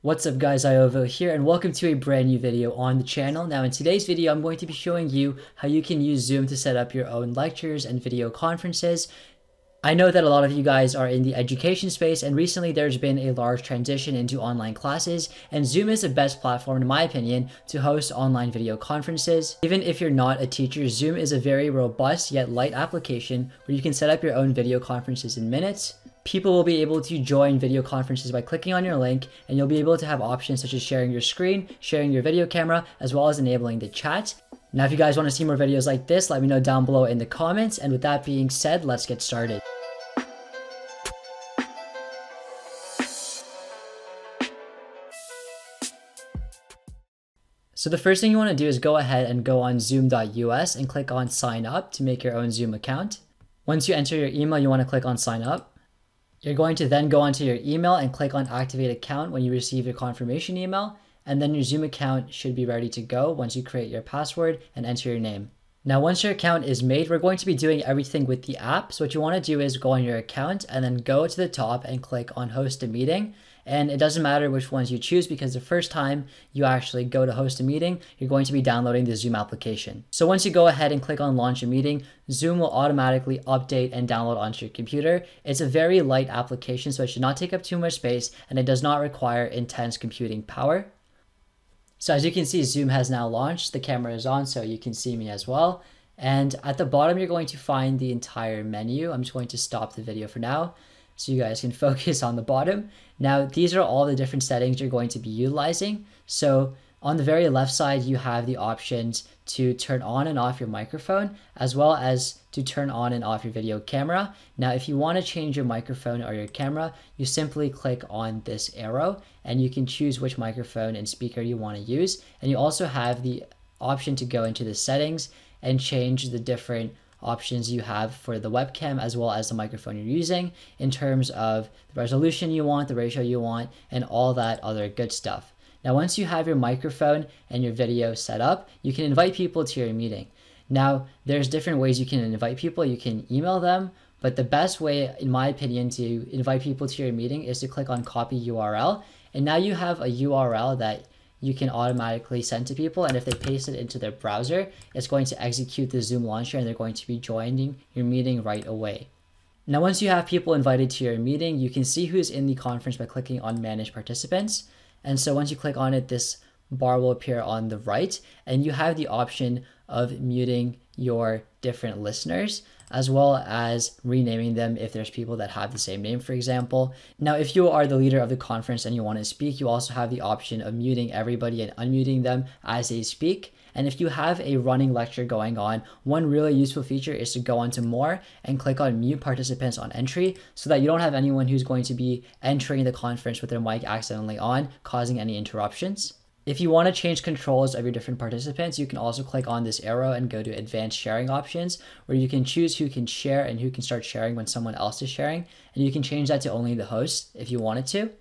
What's up guys, Iovo here and welcome to a brand new video on the channel. Now in today's video, I'm going to be showing you how you can use Zoom to set up your own lectures and video conferences. I know that a lot of you guys are in the education space and recently there's been a large transition into online classes and Zoom is the best platform in my opinion to host online video conferences. Even if you're not a teacher, Zoom is a very robust yet light application where you can set up your own video conferences in minutes people will be able to join video conferences by clicking on your link and you'll be able to have options such as sharing your screen, sharing your video camera, as well as enabling the chat. Now, if you guys want to see more videos like this, let me know down below in the comments. And with that being said, let's get started. So the first thing you want to do is go ahead and go on zoom.us and click on sign up to make your own Zoom account. Once you enter your email, you want to click on sign up. You're going to then go onto your email and click on activate account when you receive your confirmation email, and then your Zoom account should be ready to go once you create your password and enter your name. Now, once your account is made, we're going to be doing everything with the app. So what you wanna do is go on your account and then go to the top and click on host a meeting. And it doesn't matter which ones you choose because the first time you actually go to host a meeting, you're going to be downloading the Zoom application. So once you go ahead and click on launch a meeting, Zoom will automatically update and download onto your computer. It's a very light application, so it should not take up too much space and it does not require intense computing power. So as you can see, Zoom has now launched. The camera is on, so you can see me as well. And at the bottom, you're going to find the entire menu. I'm just going to stop the video for now so you guys can focus on the bottom. Now, these are all the different settings you're going to be utilizing. So on the very left side, you have the options to turn on and off your microphone, as well as to turn on and off your video camera. Now, if you wanna change your microphone or your camera, you simply click on this arrow and you can choose which microphone and speaker you wanna use. And you also have the option to go into the settings and change the different options you have for the webcam as well as the microphone you're using in terms of the resolution you want, the ratio you want, and all that other good stuff. Now, once you have your microphone and your video set up, you can invite people to your meeting. Now, there's different ways you can invite people. You can email them, but the best way, in my opinion, to invite people to your meeting is to click on copy URL. And now you have a URL that you can automatically send to people. And if they paste it into their browser, it's going to execute the Zoom launcher and they're going to be joining your meeting right away. Now, once you have people invited to your meeting, you can see who's in the conference by clicking on Manage Participants. And so once you click on it, this bar will appear on the right and you have the option of muting your different listeners as well as renaming them if there's people that have the same name, for example. Now, if you are the leader of the conference and you want to speak, you also have the option of muting everybody and unmuting them as they speak. And if you have a running lecture going on, one really useful feature is to go onto more and click on mute participants on entry so that you don't have anyone who's going to be entering the conference with their mic accidentally on, causing any interruptions. If you want to change controls of your different participants, you can also click on this arrow and go to advanced sharing options where you can choose who can share and who can start sharing when someone else is sharing. And you can change that to only the host if you wanted to.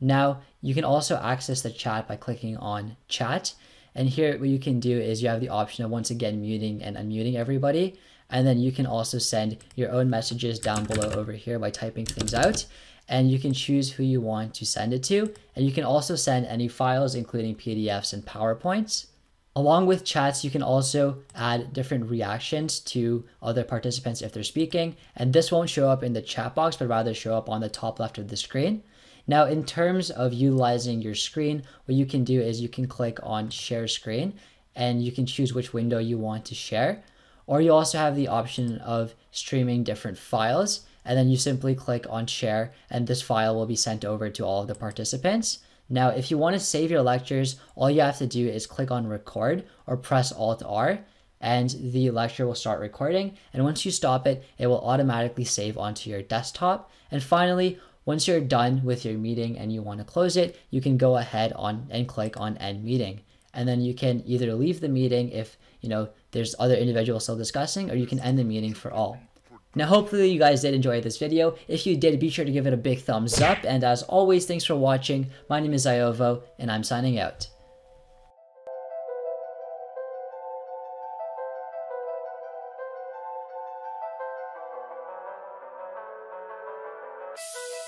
Now you can also access the chat by clicking on chat. And here what you can do is you have the option of once again muting and unmuting everybody. And then you can also send your own messages down below over here by typing things out and you can choose who you want to send it to. And you can also send any files, including PDFs and PowerPoints. Along with chats, you can also add different reactions to other participants if they're speaking. And this won't show up in the chat box, but rather show up on the top left of the screen. Now, in terms of utilizing your screen, what you can do is you can click on share screen and you can choose which window you want to share. Or you also have the option of streaming different files and then you simply click on share and this file will be sent over to all of the participants. Now, if you want to save your lectures, all you have to do is click on record or press Alt R and the lecture will start recording. And once you stop it, it will automatically save onto your desktop. And finally, once you're done with your meeting and you want to close it, you can go ahead on and click on end meeting. And then you can either leave the meeting if, you know, there's other individuals still discussing or you can end the meeting for all. Now hopefully you guys did enjoy this video. If you did, be sure to give it a big thumbs up. And as always, thanks for watching. My name is Iovo, and I'm signing out. you